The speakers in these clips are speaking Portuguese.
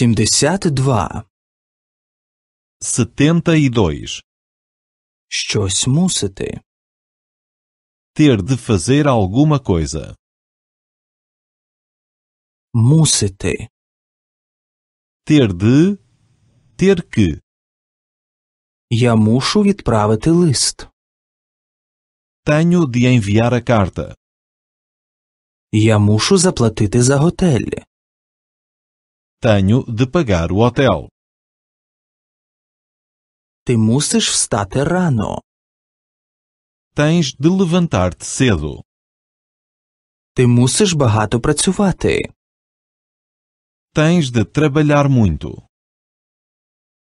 72. E dois Щось мусити. Ter де fazer alguma coisa. Мусити. Ter де. Ter к. Я мушу відправити лист. Tenho de enviar карта. Я мушу заплатити за готель. Tenho de pagar o hotel. Ty musisz wstać Tens de levantar-te cedo. Ти мусиш багато працювати. Tens de trabalhar muito.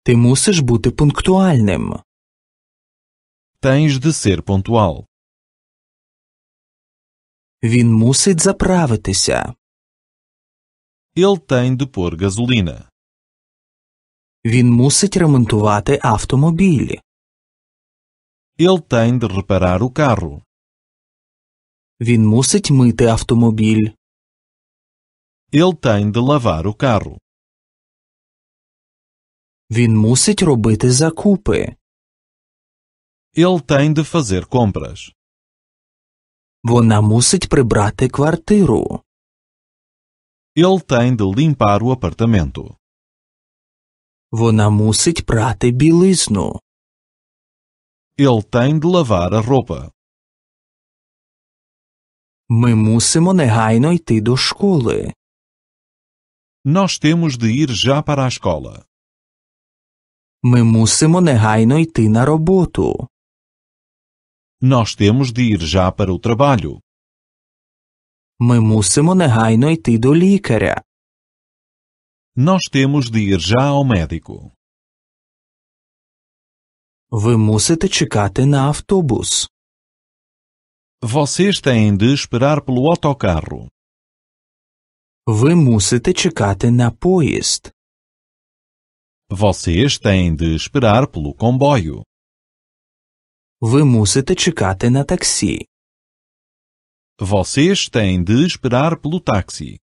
Ти мусиш бути пунктуальним. Tens de ser pontual. Він мусить заправитися. Ele tem de pôr gasolina. Він мусить ремонтувати автомобілі. Ele tem de reparar o carro. Він мусить мити автомобіль. Ele tem de lavar o carro. Він мусить робити закупи. Ele tem de fazer compras. Вона мусить прибрати квартиру. Ele tem de limpar o apartamento. Вона мусить прати білизну. Ele tem de lavar a roupa. Ми мусимо негайно йти до школи. Nós temos de ir já para a escola. Ми мусимо негайно йти на роботу. Nós temos de ir já para o trabalho. Ми мусимо негайно йти до лікаря. Nós temos de ir já ao médico. Ви мусите чекати на автобус. Vocês têm de esperar pelo autocarro. Ви мусите чекати на поїзд. Vocês têm de esperar pelo comboio. Ви мусите чекати на таксі. Vocês têm de esperar pelo táxi.